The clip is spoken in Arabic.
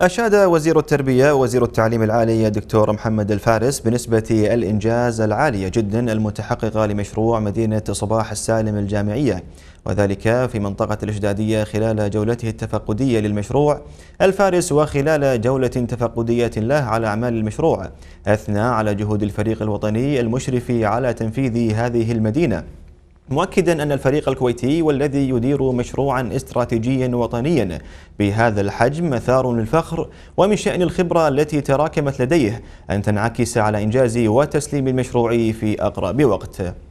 أشاد وزير التربية وزير التعليم العالي الدكتور محمد الفارس بنسبة الإنجاز العالية جدا المتحققة لمشروع مدينة صباح السالم الجامعية وذلك في منطقة الإشدادية خلال جولته التفقدية للمشروع الفارس وخلال جولة تفقدية له على أعمال المشروع أثنى على جهود الفريق الوطني المشرف على تنفيذ هذه المدينة مؤكدا أن الفريق الكويتي والذي يدير مشروعا استراتيجيا وطنيا بهذا الحجم مثار للفخر ومن شأن الخبرة التي تراكمت لديه أن تنعكس على إنجاز وتسليم المشروع في أقرب وقت